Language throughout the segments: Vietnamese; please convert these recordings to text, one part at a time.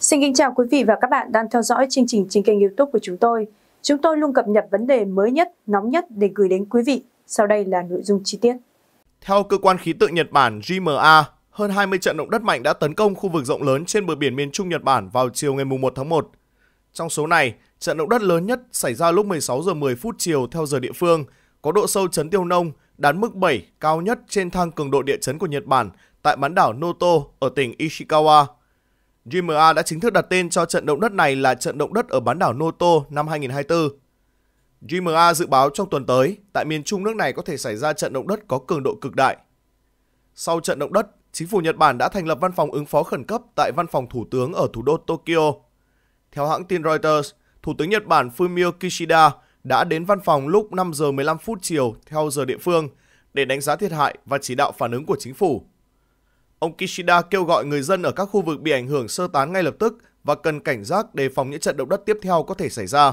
Xin kính chào quý vị và các bạn đang theo dõi chương trình trên kênh youtube của chúng tôi. Chúng tôi luôn cập nhật vấn đề mới nhất, nóng nhất để gửi đến quý vị. Sau đây là nội dung chi tiết. Theo cơ quan khí tượng Nhật Bản JMA, hơn 20 trận động đất mạnh đã tấn công khu vực rộng lớn trên bờ biển miền Trung Nhật Bản vào chiều ngày 1 tháng 1. Trong số này, trận động đất lớn nhất xảy ra lúc 16 giờ 10 phút chiều theo giờ địa phương, có độ sâu chấn tiêu nông đạt mức 7 cao nhất trên thang cường độ địa chấn của Nhật Bản tại bán đảo Noto ở tỉnh Ishikawa. JMA đã chính thức đặt tên cho trận động đất này là trận động đất ở bán đảo Noto năm 2024. JMA dự báo trong tuần tới, tại miền trung nước này có thể xảy ra trận động đất có cường độ cực đại. Sau trận động đất, chính phủ Nhật Bản đã thành lập văn phòng ứng phó khẩn cấp tại văn phòng thủ tướng ở thủ đô Tokyo. Theo hãng tin Reuters, Thủ tướng Nhật Bản Fumio Kishida đã đến văn phòng lúc 5 giờ 15 phút chiều theo giờ địa phương để đánh giá thiệt hại và chỉ đạo phản ứng của chính phủ. Ông Kishida kêu gọi người dân ở các khu vực bị ảnh hưởng sơ tán ngay lập tức và cần cảnh giác đề phòng những trận động đất tiếp theo có thể xảy ra.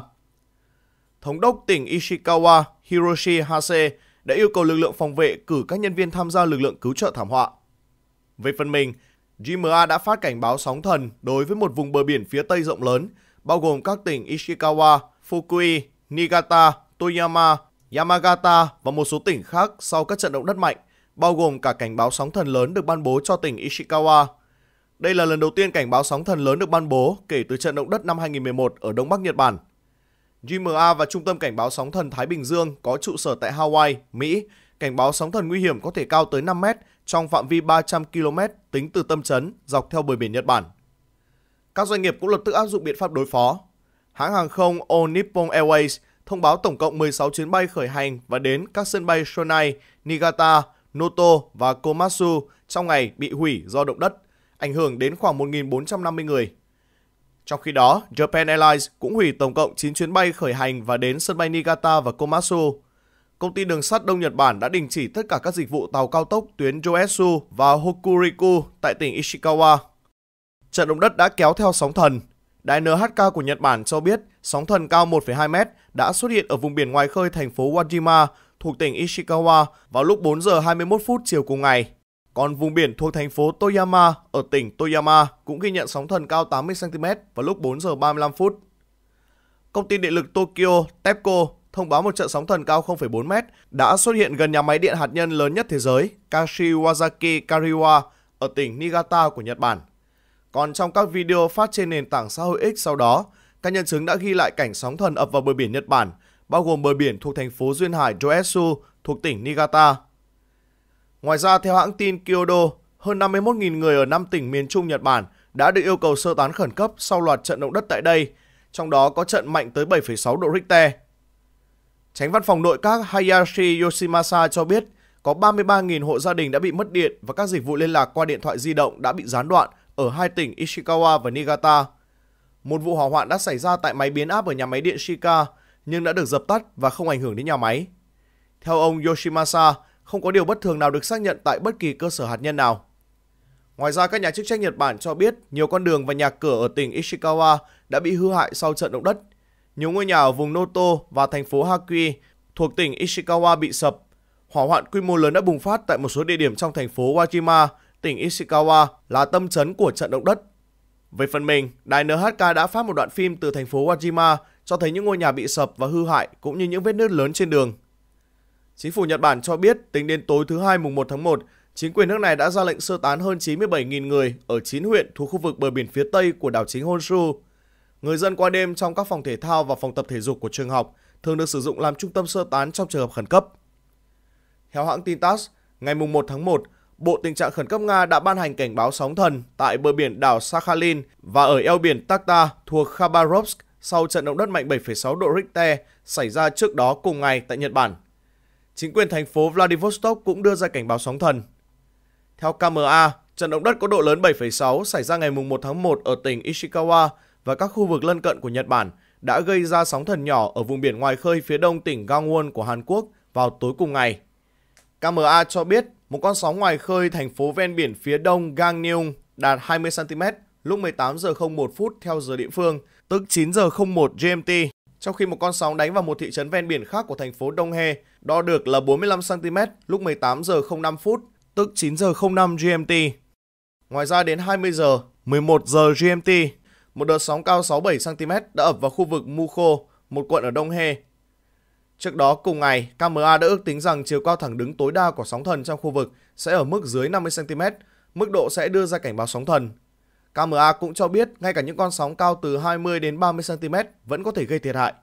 Thống đốc tỉnh Ishikawa Hiroshi Hase đã yêu cầu lực lượng phòng vệ cử các nhân viên tham gia lực lượng cứu trợ thảm họa. Về phần mình, GMA đã phát cảnh báo sóng thần đối với một vùng bờ biển phía Tây rộng lớn, bao gồm các tỉnh Ishikawa, Fukui, Niigata, Toyama, Yamagata và một số tỉnh khác sau các trận động đất mạnh bao gồm cả cảnh báo sóng thần lớn được ban bố cho tỉnh Ishikawa. Đây là lần đầu tiên cảnh báo sóng thần lớn được ban bố kể từ trận động đất năm 2011 ở Đông Bắc Nhật Bản. GMA và Trung tâm Cảnh báo sóng thần Thái Bình Dương có trụ sở tại Hawaii, Mỹ, cảnh báo sóng thần nguy hiểm có thể cao tới 5 mét trong phạm vi 300 km tính từ tâm chấn dọc theo bờ biển Nhật Bản. Các doanh nghiệp cũng lập tức áp dụng biện pháp đối phó. Hãng hàng không All Nippon Airways thông báo tổng cộng 16 chuyến bay khởi hành và đến các sân bay Shonai, Niigata, Noto và Komatsu trong ngày bị hủy do động đất, ảnh hưởng đến khoảng 1.450 người. Trong khi đó, Japan Airlines cũng hủy tổng cộng 9 chuyến bay khởi hành và đến sân bay Niigata và Komatsu. Công ty đường sắt Đông Nhật Bản đã đình chỉ tất cả các dịch vụ tàu cao tốc tuyến Joetsu và Hokuriku tại tỉnh Ishikawa. Trận động đất đã kéo theo sóng thần. Đài NHK của Nhật Bản cho biết sóng thần cao 1,2 mét đã xuất hiện ở vùng biển ngoài khơi thành phố Wajima thuộc tỉnh Ishikawa vào lúc 4 giờ 21 phút chiều cùng ngày. Còn vùng biển thuộc thành phố Toyama ở tỉnh Toyama cũng ghi nhận sóng thần cao 80cm vào lúc 4 giờ 35 phút. Công ty điện lực Tokyo TEPCO thông báo một trận sóng thần cao 0,4m đã xuất hiện gần nhà máy điện hạt nhân lớn nhất thế giới Kashiwazaki Kariwa ở tỉnh Niigata của Nhật Bản. Còn trong các video phát trên nền tảng xã hội X sau đó, các nhân chứng đã ghi lại cảnh sóng thần ập vào bờ biển Nhật Bản – bao gồm bờ biển thuộc thành phố duyên hải Joetsu thuộc tỉnh Niigata. Ngoài ra, theo hãng tin Kyodo, hơn 51.000 người ở 5 tỉnh miền Trung Nhật Bản đã được yêu cầu sơ tán khẩn cấp sau loạt trận động đất tại đây, trong đó có trận mạnh tới 7,6 độ Richter. Tránh văn phòng nội các Hayashi Yoshimasa cho biết có 33.000 hộ gia đình đã bị mất điện và các dịch vụ liên lạc qua điện thoại di động đã bị gián đoạn ở hai tỉnh Ishikawa và Niigata. Một vụ hỏa hoạn đã xảy ra tại máy biến áp ở nhà máy điện Shika nhưng đã được dập tắt và không ảnh hưởng đến nhà máy. Theo ông Yoshimasa, không có điều bất thường nào được xác nhận tại bất kỳ cơ sở hạt nhân nào. Ngoài ra, các nhà chức trách Nhật Bản cho biết nhiều con đường và nhà cửa ở tỉnh Ishikawa đã bị hư hại sau trận động đất. Nhiều ngôi nhà ở vùng Noto và thành phố Hakui thuộc tỉnh Ishikawa bị sập. Hỏa hoạn quy mô lớn đã bùng phát tại một số địa điểm trong thành phố Wajima, tỉnh Ishikawa là tâm chấn của trận động đất. Về phần mình, đài NHK đã phát một đoạn phim từ thành phố Wajima cho thấy những ngôi nhà bị sập và hư hại cũng như những vết nứt lớn trên đường. Chính phủ Nhật Bản cho biết tính đến tối thứ hai mùng 1 tháng 1, chính quyền nước này đã ra lệnh sơ tán hơn 97.000 người ở 9 huyện thuộc khu vực bờ biển phía Tây của đảo chính Honshu. Người dân qua đêm trong các phòng thể thao và phòng tập thể dục của trường học thường được sử dụng làm trung tâm sơ tán trong trường hợp khẩn cấp. Theo hãng tin TASS, ngày mùng 1 tháng 1, Bộ Tình trạng Khẩn cấp Nga đã ban hành cảnh báo sóng thần tại bờ biển đảo Sakhalin và ở eo biển Takta thuộc Khabarovsk sau trận động đất mạnh 7,6 độ Richter xảy ra trước đó cùng ngày tại Nhật Bản. Chính quyền thành phố Vladivostok cũng đưa ra cảnh báo sóng thần. Theo KMA, trận động đất có độ lớn 7,6 xảy ra ngày 1 tháng 1 ở tỉnh Ishikawa và các khu vực lân cận của Nhật Bản đã gây ra sóng thần nhỏ ở vùng biển ngoài khơi phía đông tỉnh Gangwon của Hàn Quốc vào tối cùng ngày. KMA cho biết một con sóng ngoài khơi thành phố ven biển phía đông Gangneung đạt 20 cm lúc 18 giờ 01 phút theo giờ địa phương, tức 9 giờ 01 GMT, trong khi một con sóng đánh vào một thị trấn ven biển khác của thành phố Đông He, đo được là 45 cm lúc 18 giờ 05 phút, tức 9 giờ 05 GMT. Ngoài ra đến 20 giờ 11 giờ GMT, một đợt sóng cao 67 cm đã ập vào khu vực Mukho, một quận ở Đông He. Trước đó cùng ngày, KMA đã ước tính rằng chiều cao thẳng đứng tối đa của sóng thần trong khu vực sẽ ở mức dưới 50 cm, mức độ sẽ đưa ra cảnh báo sóng thần. KMA cũng cho biết ngay cả những con sóng cao từ 20 đến 30 cm vẫn có thể gây thiệt hại.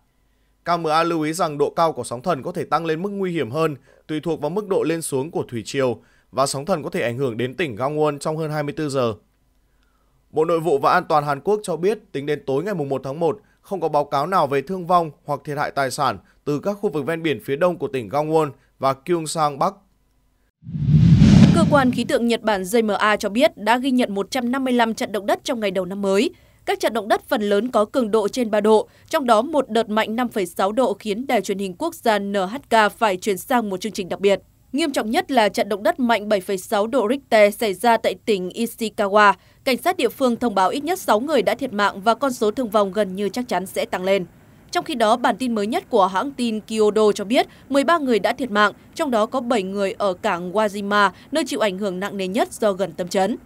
KMA lưu ý rằng độ cao của sóng thần có thể tăng lên mức nguy hiểm hơn tùy thuộc vào mức độ lên xuống của thủy triều và sóng thần có thể ảnh hưởng đến tỉnh Gangwon trong hơn 24 giờ. Bộ Nội vụ và An toàn Hàn Quốc cho biết tính đến tối ngày 1 tháng 1, không có báo cáo nào về thương vong hoặc thiệt hại tài sản từ các khu vực ven biển phía đông của tỉnh Gangwon và Kyungsang Bắc quan khí tượng Nhật Bản JMA cho biết đã ghi nhận 155 trận động đất trong ngày đầu năm mới. Các trận động đất phần lớn có cường độ trên 3 độ, trong đó một đợt mạnh 5,6 độ khiến đài truyền hình quốc gia NHK phải chuyển sang một chương trình đặc biệt. Nghiêm trọng nhất là trận động đất mạnh 7,6 độ Richter xảy ra tại tỉnh Ishikawa. Cảnh sát địa phương thông báo ít nhất 6 người đã thiệt mạng và con số thương vong gần như chắc chắn sẽ tăng lên. Trong khi đó, bản tin mới nhất của hãng tin Kyodo cho biết 13 người đã thiệt mạng, trong đó có 7 người ở cảng Wajima, nơi chịu ảnh hưởng nặng nề nhất do gần tâm chấn.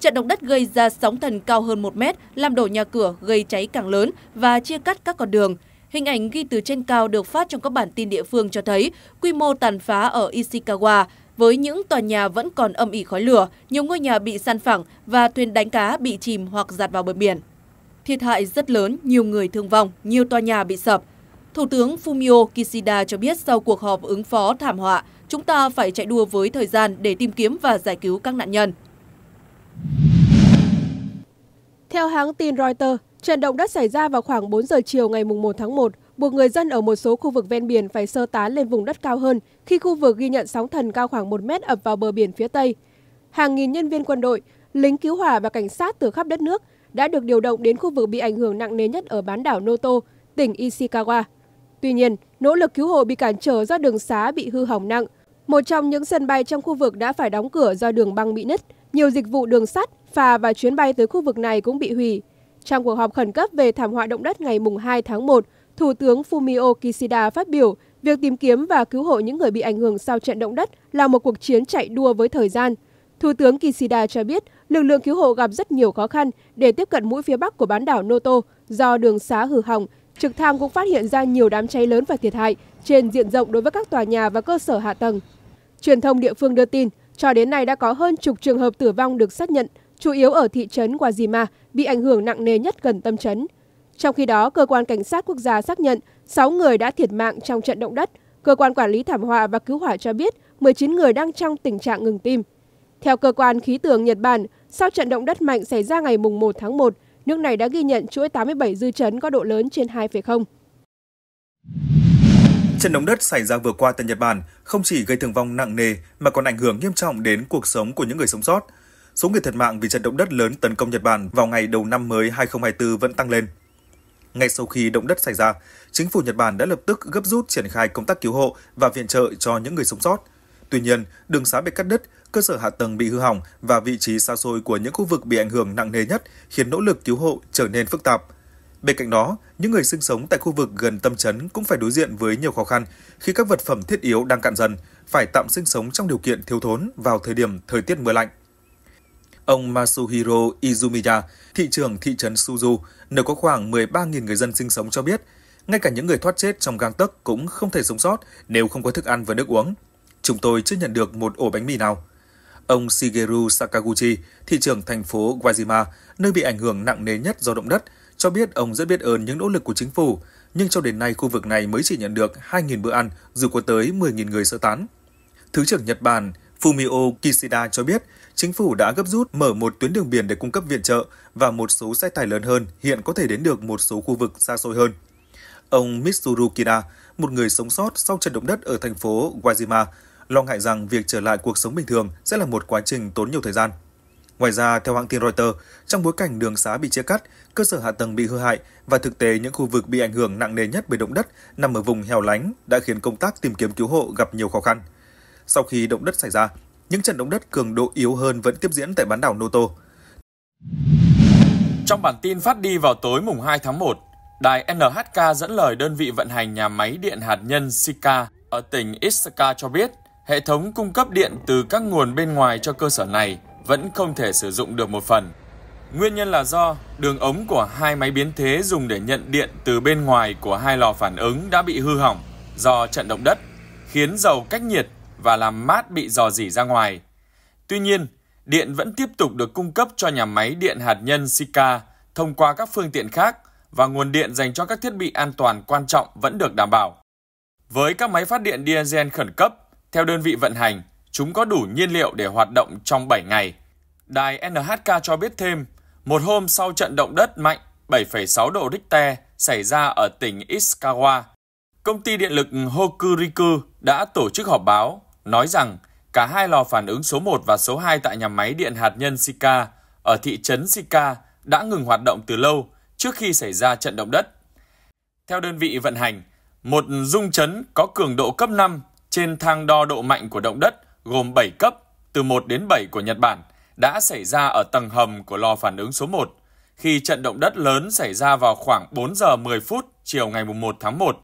Trận động đất gây ra sóng thần cao hơn 1 mét, làm đổ nhà cửa, gây cháy càng lớn và chia cắt các con đường. Hình ảnh ghi từ trên cao được phát trong các bản tin địa phương cho thấy quy mô tàn phá ở Ishikawa, với những tòa nhà vẫn còn âm ỉ khói lửa, nhiều ngôi nhà bị san phẳng và thuyền đánh cá bị chìm hoặc giạt vào bờ biển. Thiệt hại rất lớn, nhiều người thương vong, nhiều tòa nhà bị sập. Thủ tướng Fumio Kishida cho biết sau cuộc họp ứng phó thảm họa, chúng ta phải chạy đua với thời gian để tìm kiếm và giải cứu các nạn nhân. Theo hãng tin Reuters, trận động đất xảy ra vào khoảng 4 giờ chiều ngày 1 tháng 1, buộc người dân ở một số khu vực ven biển phải sơ tán lên vùng đất cao hơn khi khu vực ghi nhận sóng thần cao khoảng 1 mét ập vào bờ biển phía Tây. Hàng nghìn nhân viên quân đội, lính cứu hỏa và cảnh sát từ khắp đất nước đã được điều động đến khu vực bị ảnh hưởng nặng nề nhất ở bán đảo Noto, tỉnh Ishikawa. Tuy nhiên, nỗ lực cứu hộ bị cản trở do đường xá bị hư hỏng nặng. Một trong những sân bay trong khu vực đã phải đóng cửa do đường băng bị nứt. Nhiều dịch vụ đường sắt, phà và chuyến bay tới khu vực này cũng bị hủy. Trong cuộc họp khẩn cấp về thảm họa động đất ngày 2 tháng 1, Thủ tướng Fumio Kishida phát biểu việc tìm kiếm và cứu hộ những người bị ảnh hưởng sau trận động đất là một cuộc chiến chạy đua với thời gian – Thủ tướng Kishida cho biết lực lượng cứu hộ gặp rất nhiều khó khăn để tiếp cận mũi phía bắc của bán đảo Noto do đường xá hư hỏng. Trực thăng cũng phát hiện ra nhiều đám cháy lớn và thiệt hại trên diện rộng đối với các tòa nhà và cơ sở hạ tầng. Truyền thông địa phương đưa tin, cho đến nay đã có hơn chục trường hợp tử vong được xác nhận, chủ yếu ở thị trấn Wajima, bị ảnh hưởng nặng nề nhất gần tâm trấn. Trong khi đó, Cơ quan Cảnh sát Quốc gia xác nhận 6 người đã thiệt mạng trong trận động đất. Cơ quan Quản lý Thảm họa và Cứu hỏa cho biết 19 người đang trong tình trạng ngừng tim. Theo cơ quan khí tượng Nhật Bản, sau trận động đất mạnh xảy ra ngày 1 tháng 1, nước này đã ghi nhận chuỗi 87 dư chấn có độ lớn trên 2,0. Trận động đất xảy ra vừa qua tại Nhật Bản không chỉ gây thương vong nặng nề mà còn ảnh hưởng nghiêm trọng đến cuộc sống của những người sống sót. Số người thiệt mạng vì trận động đất lớn tấn công Nhật Bản vào ngày đầu năm mới 2024 vẫn tăng lên. Ngay sau khi động đất xảy ra, chính phủ Nhật Bản đã lập tức gấp rút triển khai công tác cứu hộ và viện trợ cho những người sống sót – Tuy nhiên, đường xá bị cắt đứt, cơ sở hạ tầng bị hư hỏng và vị trí xa xôi của những khu vực bị ảnh hưởng nặng nề nhất khiến nỗ lực cứu hộ trở nên phức tạp. Bên cạnh đó, những người sinh sống tại khu vực gần tâm chấn cũng phải đối diện với nhiều khó khăn khi các vật phẩm thiết yếu đang cạn dần, phải tạm sinh sống trong điều kiện thiếu thốn vào thời điểm thời tiết mưa lạnh. Ông Masuhiro Izumiya, thị trưởng thị trấn Suzu, nơi có khoảng 13.000 người dân sinh sống cho biết, ngay cả những người thoát chết trong gang tấc cũng không thể sống sót nếu không có thức ăn và nước uống – chúng tôi chưa nhận được một ổ bánh mì nào. Ông Shigeru Sakaguchi, thị trưởng thành phố Wajima, nơi bị ảnh hưởng nặng nề nhất do động đất, cho biết ông rất biết ơn những nỗ lực của chính phủ, nhưng cho đến nay khu vực này mới chỉ nhận được 2.000 bữa ăn dù có tới 10.000 người sơ tán. Thứ trưởng Nhật Bản Fumio Kishida cho biết, chính phủ đã gấp rút mở một tuyến đường biển để cung cấp viện trợ và một số xe tải lớn hơn hiện có thể đến được một số khu vực xa xôi hơn. Ông Mitsuru Kida, một người sống sót sau trận động đất ở thành phố Wajima, lo ngại rằng việc trở lại cuộc sống bình thường sẽ là một quá trình tốn nhiều thời gian. Ngoài ra, theo hãng tin Reuters, trong bối cảnh đường xá bị chia cắt, cơ sở hạ tầng bị hư hại và thực tế những khu vực bị ảnh hưởng nặng nề nhất bởi động đất nằm ở vùng hẻo lánh đã khiến công tác tìm kiếm cứu hộ gặp nhiều khó khăn. Sau khi động đất xảy ra, những trận động đất cường độ yếu hơn vẫn tiếp diễn tại bán đảo Noto. Trong bản tin phát đi vào tối mùng 2 tháng 1, đài NHK dẫn lời đơn vị vận hành nhà máy điện hạt nhân Sika ở tỉnh Ithaca cho biết – hệ thống cung cấp điện từ các nguồn bên ngoài cho cơ sở này vẫn không thể sử dụng được một phần. Nguyên nhân là do đường ống của hai máy biến thế dùng để nhận điện từ bên ngoài của hai lò phản ứng đã bị hư hỏng do trận động đất, khiến dầu cách nhiệt và làm mát bị dò dỉ ra ngoài. Tuy nhiên, điện vẫn tiếp tục được cung cấp cho nhà máy điện hạt nhân Sika thông qua các phương tiện khác và nguồn điện dành cho các thiết bị an toàn quan trọng vẫn được đảm bảo. Với các máy phát điện diesel khẩn cấp, theo đơn vị vận hành, chúng có đủ nhiên liệu để hoạt động trong 7 ngày. Đài NHK cho biết thêm, một hôm sau trận động đất mạnh 7,6 độ Richter xảy ra ở tỉnh Ishikawa, công ty điện lực Hokuriku đã tổ chức họp báo nói rằng cả hai lò phản ứng số 1 và số 2 tại nhà máy điện hạt nhân Shika ở thị trấn Shika đã ngừng hoạt động từ lâu trước khi xảy ra trận động đất. Theo đơn vị vận hành, một rung chấn có cường độ cấp 5 trên thang đo độ mạnh của động đất gồm 7 cấp từ 1 đến 7 của Nhật Bản đã xảy ra ở tầng hầm của lò phản ứng số 1 khi trận động đất lớn xảy ra vào khoảng 4 giờ 10 phút chiều ngày 1 tháng 1.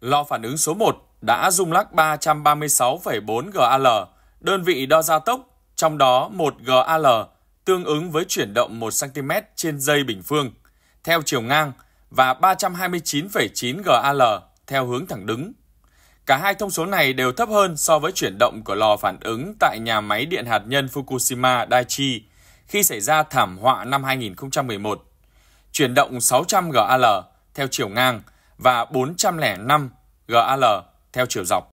Lò phản ứng số 1 đã rung lắc 336,4 GAL, đơn vị đo gia tốc, trong đó 1 GAL tương ứng với chuyển động 1 cm trên giây bình phương theo chiều ngang và 329,9 GAL theo hướng thẳng đứng Cả hai thông số này đều thấp hơn so với chuyển động của lò phản ứng tại nhà máy điện hạt nhân Fukushima Daiichi khi xảy ra thảm họa năm 2011. Chuyển động 600 GAL theo chiều ngang và 405 GAL theo chiều dọc.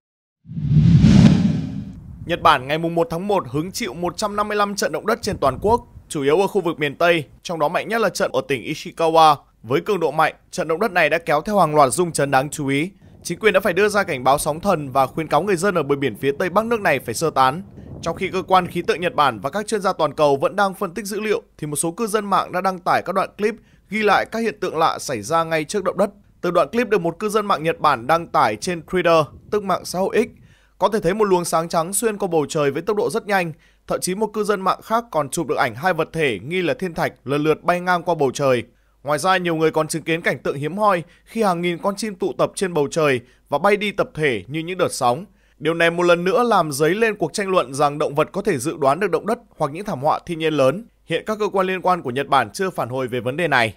Nhật Bản ngày 1 tháng 1 hứng chịu 155 trận động đất trên toàn quốc, chủ yếu ở khu vực miền Tây, trong đó mạnh nhất là trận ở tỉnh Ishikawa. Với cường độ mạnh, trận động đất này đã kéo theo hàng loạt rung chấn đáng chú ý, chính quyền đã phải đưa ra cảnh báo sóng thần và khuyến cáo người dân ở bờ biển phía tây bắc nước này phải sơ tán. Trong khi cơ quan khí tượng Nhật Bản và các chuyên gia toàn cầu vẫn đang phân tích dữ liệu, thì một số cư dân mạng đã đăng tải các đoạn clip ghi lại các hiện tượng lạ xảy ra ngay trước động đất. Từ đoạn clip được một cư dân mạng Nhật Bản đăng tải trên Twitter, tức mạng xã hội X, có thể thấy một luồng sáng trắng xuyên qua bầu trời với tốc độ rất nhanh. Thậm chí một cư dân mạng khác còn chụp được ảnh hai vật thể nghi là thiên thạch lần lượt bay ngang qua bầu trời. Ngoài ra nhiều người còn chứng kiến cảnh tượng hiếm hoi khi hàng nghìn con chim tụ tập trên bầu trời và bay đi tập thể như những đợt sóng. Điều này một lần nữa làm dấy lên cuộc tranh luận rằng động vật có thể dự đoán được động đất hoặc những thảm họa thiên nhiên lớn. Hiện các cơ quan liên quan của Nhật Bản chưa phản hồi về vấn đề này.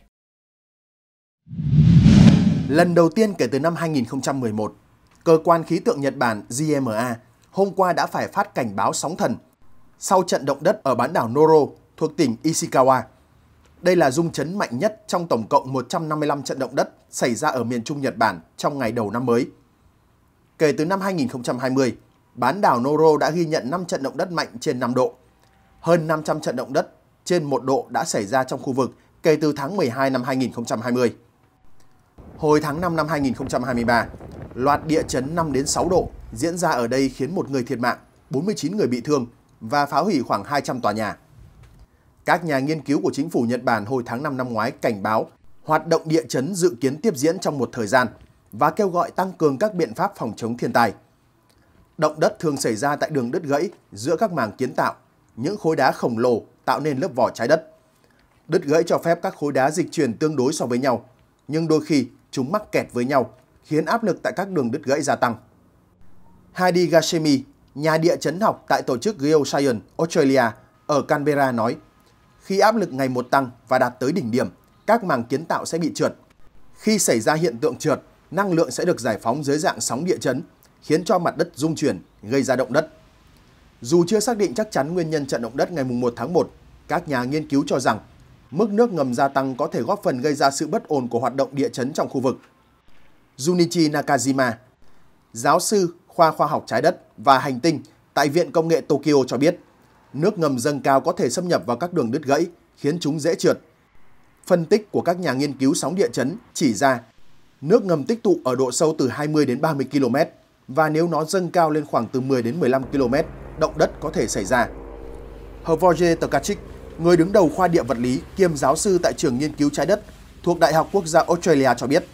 Lần đầu tiên kể từ năm 2011, cơ quan khí tượng Nhật Bản JMA hôm qua đã phải phát cảnh báo sóng thần sau trận động đất ở bán đảo Noro thuộc tỉnh Ishikawa đây là rung chấn mạnh nhất trong tổng cộng 155 trận động đất xảy ra ở miền Trung Nhật Bản trong ngày đầu năm mới. Kể từ năm 2020, bán đảo Noro đã ghi nhận 5 trận động đất mạnh trên 5 độ. Hơn 500 trận động đất trên 1 độ đã xảy ra trong khu vực kể từ tháng 12 năm 2020. Hồi tháng 5 năm 2023, loạt địa chấn 5 đến 6 độ diễn ra ở đây khiến một người thiệt mạng, 49 người bị thương và phá hủy khoảng 200 tòa nhà. Các nhà nghiên cứu của chính phủ Nhật Bản hồi tháng 5 năm ngoái cảnh báo hoạt động địa chấn dự kiến tiếp diễn trong một thời gian và kêu gọi tăng cường các biện pháp phòng chống thiên tai. Động đất thường xảy ra tại đường đứt gãy giữa các màng kiến tạo, những khối đá khổng lồ tạo nên lớp vỏ trái đất. Đứt gãy cho phép các khối đá dịch chuyển tương đối so với nhau, nhưng đôi khi chúng mắc kẹt với nhau, khiến áp lực tại các đường đứt gãy gia tăng. Heidi Gashemi, nhà địa chấn học tại tổ chức Geoscience Australia ở Canberra nói, khi áp lực ngày một tăng và đạt tới đỉnh điểm, các màng kiến tạo sẽ bị trượt. Khi xảy ra hiện tượng trượt, năng lượng sẽ được giải phóng dưới dạng sóng địa chấn, khiến cho mặt đất rung chuyển, gây ra động đất. Dù chưa xác định chắc chắn nguyên nhân trận động đất ngày 1 tháng 1, các nhà nghiên cứu cho rằng mức nước ngầm gia tăng có thể góp phần gây ra sự bất ổn của hoạt động địa chấn trong khu vực. Junichi Nakajima, giáo sư khoa khoa học trái đất và hành tinh tại Viện Công nghệ Tokyo cho biết, nước ngầm dâng cao có thể xâm nhập vào các đường đứt gãy, khiến chúng dễ trượt. Phân tích của các nhà nghiên cứu sóng địa chấn chỉ ra nước ngầm tích tụ ở độ sâu từ 20 đến 30 km và nếu nó dâng cao lên khoảng từ 10 đến 15 km, động đất có thể xảy ra. Hervorje Tokachik, người đứng đầu khoa địa vật lý kiêm giáo sư tại trường nghiên cứu trái đất thuộc Đại học Quốc gia Australia cho biết,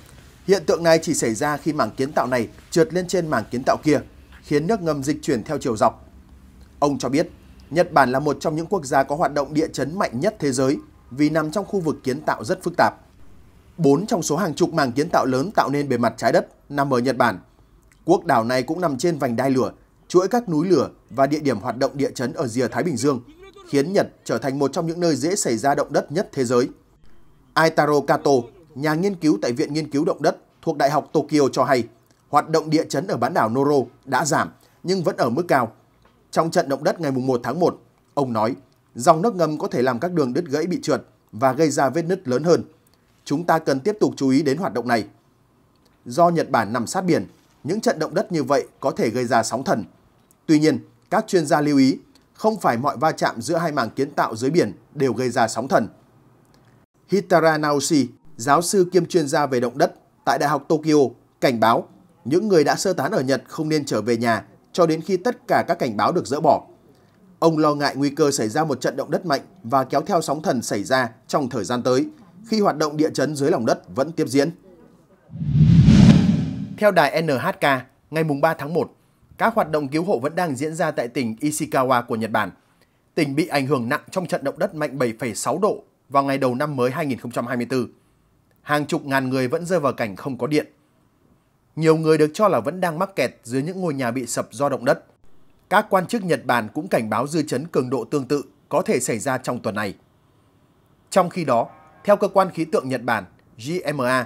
hiện tượng này chỉ xảy ra khi mảng kiến tạo này trượt lên trên mảng kiến tạo kia, khiến nước ngầm dịch chuyển theo chiều dọc. Ông cho biết, Nhật Bản là một trong những quốc gia có hoạt động địa chấn mạnh nhất thế giới vì nằm trong khu vực kiến tạo rất phức tạp. Bốn trong số hàng chục mảng kiến tạo lớn tạo nên bề mặt trái đất nằm ở Nhật Bản. Quốc đảo này cũng nằm trên vành đai lửa, chuỗi các núi lửa và địa điểm hoạt động địa chấn ở rìa Thái Bình Dương, khiến Nhật trở thành một trong những nơi dễ xảy ra động đất nhất thế giới. Aitaro Kato, nhà nghiên cứu tại Viện Nghiên cứu Động đất thuộc Đại học Tokyo cho hay, hoạt động địa chấn ở bán đảo Noro đã giảm nhưng vẫn ở mức cao – trong trận động đất ngày 1 tháng 1, ông nói dòng nước ngầm có thể làm các đường đứt gãy bị trượt và gây ra vết nứt lớn hơn. Chúng ta cần tiếp tục chú ý đến hoạt động này. Do Nhật Bản nằm sát biển, những trận động đất như vậy có thể gây ra sóng thần. Tuy nhiên, các chuyên gia lưu ý, không phải mọi va chạm giữa hai mảng kiến tạo dưới biển đều gây ra sóng thần. Hitara Naoshi, giáo sư kiêm chuyên gia về động đất tại Đại học Tokyo, cảnh báo những người đã sơ tán ở Nhật không nên trở về nhà cho đến khi tất cả các cảnh báo được dỡ bỏ. Ông lo ngại nguy cơ xảy ra một trận động đất mạnh và kéo theo sóng thần xảy ra trong thời gian tới, khi hoạt động địa chấn dưới lòng đất vẫn tiếp diễn. Theo đài NHK, ngày 3 tháng 1, các hoạt động cứu hộ vẫn đang diễn ra tại tỉnh Ishikawa của Nhật Bản. Tỉnh bị ảnh hưởng nặng trong trận động đất mạnh 7,6 độ vào ngày đầu năm mới 2024. Hàng chục ngàn người vẫn rơi vào cảnh không có điện nhiều người được cho là vẫn đang mắc kẹt dưới những ngôi nhà bị sập do động đất. Các quan chức Nhật Bản cũng cảnh báo dư chấn cường độ tương tự có thể xảy ra trong tuần này. Trong khi đó, theo cơ quan khí tượng Nhật Bản JMA,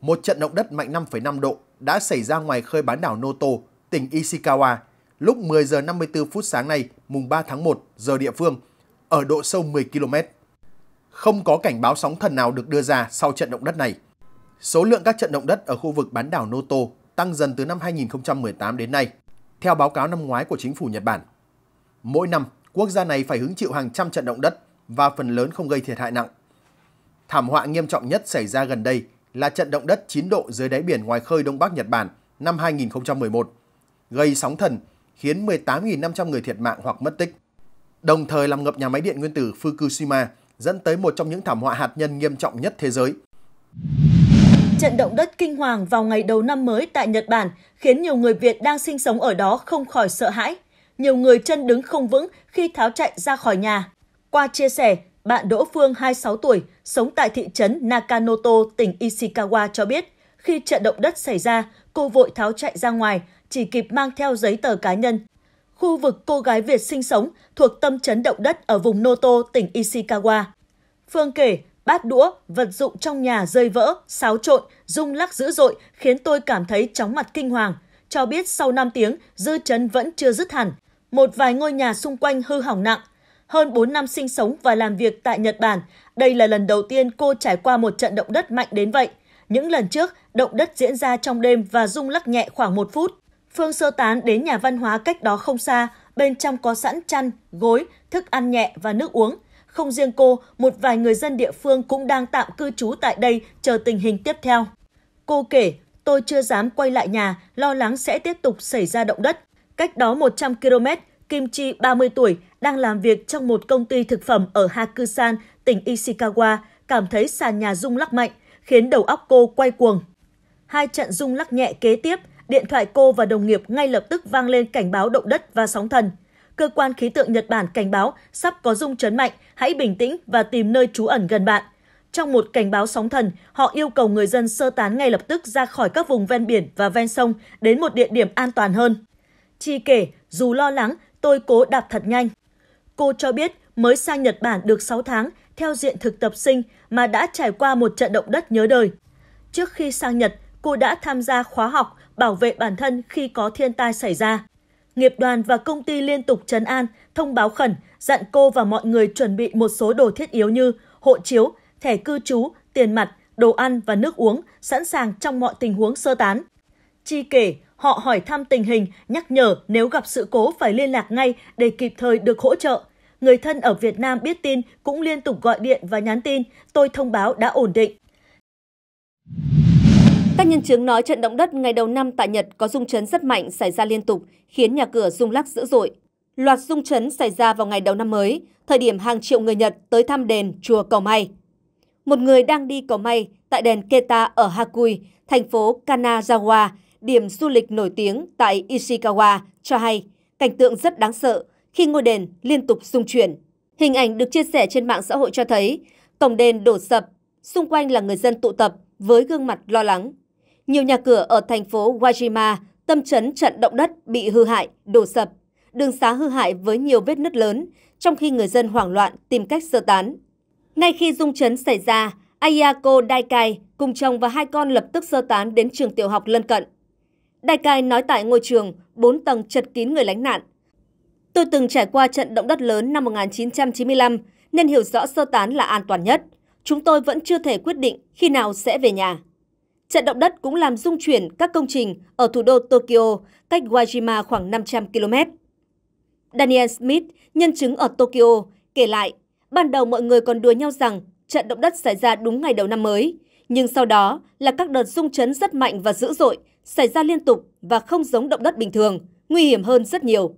một trận động đất mạnh 5,5 độ đã xảy ra ngoài khơi bán đảo Noto, tỉnh Ishikawa lúc 10 giờ 54 phút sáng nay, mùng 3 tháng 1 giờ địa phương, ở độ sâu 10 km. Không có cảnh báo sóng thần nào được đưa ra sau trận động đất này. Số lượng các trận động đất ở khu vực bán đảo Noto tăng dần từ năm 2018 đến nay, theo báo cáo năm ngoái của chính phủ Nhật Bản. Mỗi năm, quốc gia này phải hứng chịu hàng trăm trận động đất và phần lớn không gây thiệt hại nặng. Thảm họa nghiêm trọng nhất xảy ra gần đây là trận động đất 9 độ dưới đáy biển ngoài khơi Đông Bắc Nhật Bản năm 2011, gây sóng thần, khiến 18.500 người thiệt mạng hoặc mất tích. Đồng thời làm ngập nhà máy điện nguyên tử Fukushima, dẫn tới một trong những thảm họa hạt nhân nghiêm trọng nhất thế giới. Trận động đất kinh hoàng vào ngày đầu năm mới tại Nhật Bản khiến nhiều người Việt đang sinh sống ở đó không khỏi sợ hãi. Nhiều người chân đứng không vững khi tháo chạy ra khỏi nhà. Qua chia sẻ, bạn Đỗ Phương 26 tuổi, sống tại thị trấn Nakanoto, tỉnh Ishikawa cho biết, khi trận động đất xảy ra, cô vội tháo chạy ra ngoài, chỉ kịp mang theo giấy tờ cá nhân. Khu vực cô gái Việt sinh sống thuộc tâm trấn động đất ở vùng Noto, tỉnh Ishikawa. Phương kể, bát đũa, vật dụng trong nhà rơi vỡ, xáo trộn, rung lắc dữ dội khiến tôi cảm thấy chóng mặt kinh hoàng. Cho biết sau 5 tiếng, dư chấn vẫn chưa dứt hẳn. Một vài ngôi nhà xung quanh hư hỏng nặng. Hơn 4 năm sinh sống và làm việc tại Nhật Bản, đây là lần đầu tiên cô trải qua một trận động đất mạnh đến vậy. Những lần trước, động đất diễn ra trong đêm và rung lắc nhẹ khoảng một phút. Phương sơ tán đến nhà văn hóa cách đó không xa, bên trong có sẵn chăn, gối, thức ăn nhẹ và nước uống. Không riêng cô, một vài người dân địa phương cũng đang tạm cư trú tại đây chờ tình hình tiếp theo. Cô kể, tôi chưa dám quay lại nhà, lo lắng sẽ tiếp tục xảy ra động đất. Cách đó 100 km, Kim Chi, 30 tuổi, đang làm việc trong một công ty thực phẩm ở Hakusan, tỉnh Ishikawa, cảm thấy sàn nhà rung lắc mạnh, khiến đầu óc cô quay cuồng. Hai trận rung lắc nhẹ kế tiếp, điện thoại cô và đồng nghiệp ngay lập tức vang lên cảnh báo động đất và sóng thần – cơ quan khí tượng Nhật Bản cảnh báo sắp có rung chấn mạnh, hãy bình tĩnh và tìm nơi trú ẩn gần bạn. Trong một cảnh báo sóng thần, họ yêu cầu người dân sơ tán ngay lập tức ra khỏi các vùng ven biển và ven sông đến một địa điểm an toàn hơn. Chi kể, dù lo lắng, tôi cố đạp thật nhanh. Cô cho biết mới sang Nhật Bản được 6 tháng theo diện thực tập sinh mà đã trải qua một trận động đất nhớ đời. Trước khi sang Nhật, cô đã tham gia khóa học bảo vệ bản thân khi có thiên tai xảy ra nghiệp đoàn và công ty liên tục chấn an, thông báo khẩn, dặn cô và mọi người chuẩn bị một số đồ thiết yếu như hộ chiếu, thẻ cư trú, tiền mặt, đồ ăn và nước uống, sẵn sàng trong mọi tình huống sơ tán. Chi kể, họ hỏi thăm tình hình, nhắc nhở nếu gặp sự cố phải liên lạc ngay để kịp thời được hỗ trợ. Người thân ở Việt Nam biết tin cũng liên tục gọi điện và nhắn tin, tôi thông báo đã ổn định. Các nhân chứng nói trận động đất ngày đầu năm tại Nhật có rung chấn rất mạnh xảy ra liên tục, khiến nhà cửa rung lắc dữ dội. Loạt rung chấn xảy ra vào ngày đầu năm mới, thời điểm hàng triệu người Nhật tới thăm đền chùa Cầu May. Một người đang đi cầu may tại đền Keta ở Hakui, thành phố Kanazawa, điểm du lịch nổi tiếng tại Ishikawa, cho hay cảnh tượng rất đáng sợ khi ngôi đền liên tục rung chuyển. Hình ảnh được chia sẻ trên mạng xã hội cho thấy cổng đền đổ sập, xung quanh là người dân tụ tập với gương mặt lo lắng. Nhiều nhà cửa ở thành phố Wajima, tâm chấn trận động đất bị hư hại, đổ sập, đường xá hư hại với nhiều vết nứt lớn, trong khi người dân hoảng loạn tìm cách sơ tán. Ngay khi rung chấn xảy ra, Ayako Daikai cùng chồng và hai con lập tức sơ tán đến trường tiểu học lân cận. Daikai nói tại ngôi trường, 4 tầng chật kín người lánh nạn. Tôi từng trải qua trận động đất lớn năm 1995 nên hiểu rõ sơ tán là an toàn nhất. Chúng tôi vẫn chưa thể quyết định khi nào sẽ về nhà. Trận động đất cũng làm rung chuyển các công trình ở thủ đô Tokyo, cách Wajima khoảng 500 km. Daniel Smith, nhân chứng ở Tokyo, kể lại, ban đầu mọi người còn đùa nhau rằng trận động đất xảy ra đúng ngày đầu năm mới, nhưng sau đó là các đợt rung chấn rất mạnh và dữ dội, xảy ra liên tục và không giống động đất bình thường, nguy hiểm hơn rất nhiều.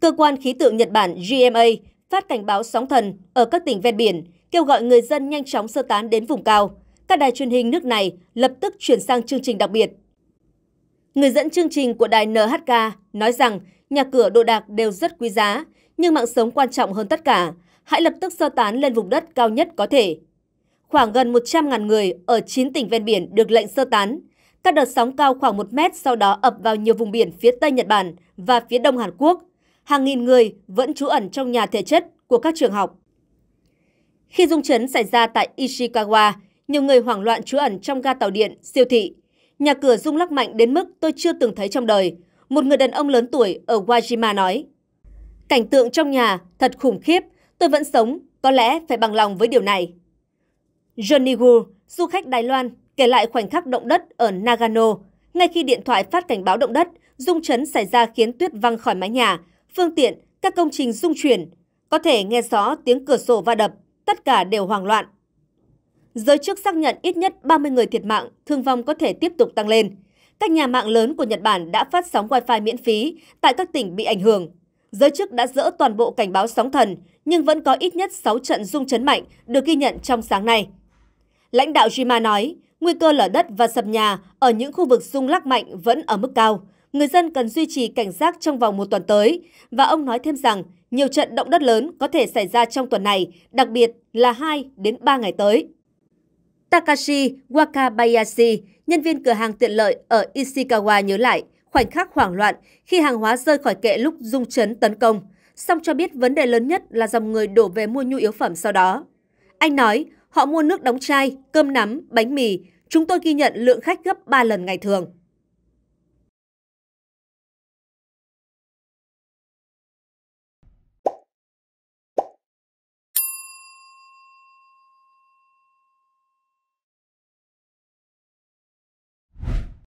Cơ quan khí tượng Nhật Bản GMA phát cảnh báo sóng thần ở các tỉnh ven biển, kêu gọi người dân nhanh chóng sơ tán đến vùng cao – các đài truyền hình nước này lập tức chuyển sang chương trình đặc biệt. Người dẫn chương trình của đài NHK nói rằng nhà cửa đồ đạc đều rất quý giá, nhưng mạng sống quan trọng hơn tất cả, hãy lập tức sơ tán lên vùng đất cao nhất có thể. Khoảng gần 100.000 người ở 9 tỉnh ven biển được lệnh sơ tán. Các đợt sóng cao khoảng 1 mét sau đó ập vào nhiều vùng biển phía Tây Nhật Bản và phía Đông Hàn Quốc. Hàng nghìn người vẫn trú ẩn trong nhà thể chất của các trường học. Khi rung chấn xảy ra tại Ishikawa, nhiều người hoảng loạn trú ẩn trong ga tàu điện, siêu thị. Nhà cửa rung lắc mạnh đến mức tôi chưa từng thấy trong đời, một người đàn ông lớn tuổi ở Wajima nói. Cảnh tượng trong nhà thật khủng khiếp, tôi vẫn sống, có lẽ phải bằng lòng với điều này. Johnny Wu, du khách Đài Loan, kể lại khoảnh khắc động đất ở Nagano. Ngay khi điện thoại phát cảnh báo động đất, rung chấn xảy ra khiến tuyết văng khỏi mái nhà, phương tiện, các công trình rung chuyển. Có thể nghe rõ tiếng cửa sổ va đập, tất cả đều hoảng loạn giới chức xác nhận ít nhất 30 người thiệt mạng, thương vong có thể tiếp tục tăng lên. Các nhà mạng lớn của Nhật Bản đã phát sóng Wi-Fi miễn phí tại các tỉnh bị ảnh hưởng. Giới chức đã dỡ toàn bộ cảnh báo sóng thần, nhưng vẫn có ít nhất 6 trận rung chấn mạnh được ghi nhận trong sáng nay. Lãnh đạo Jima nói, nguy cơ lở đất và sập nhà ở những khu vực rung lắc mạnh vẫn ở mức cao. Người dân cần duy trì cảnh giác trong vòng một tuần tới. Và ông nói thêm rằng, nhiều trận động đất lớn có thể xảy ra trong tuần này, đặc biệt là 2 đến 3 ngày tới. Takashi Wakabayashi, nhân viên cửa hàng tiện lợi ở Ishikawa nhớ lại khoảnh khắc hoảng loạn khi hàng hóa rơi khỏi kệ lúc dung chấn tấn công, song cho biết vấn đề lớn nhất là dòng người đổ về mua nhu yếu phẩm sau đó. Anh nói, họ mua nước đóng chai, cơm nắm, bánh mì, chúng tôi ghi nhận lượng khách gấp 3 lần ngày thường.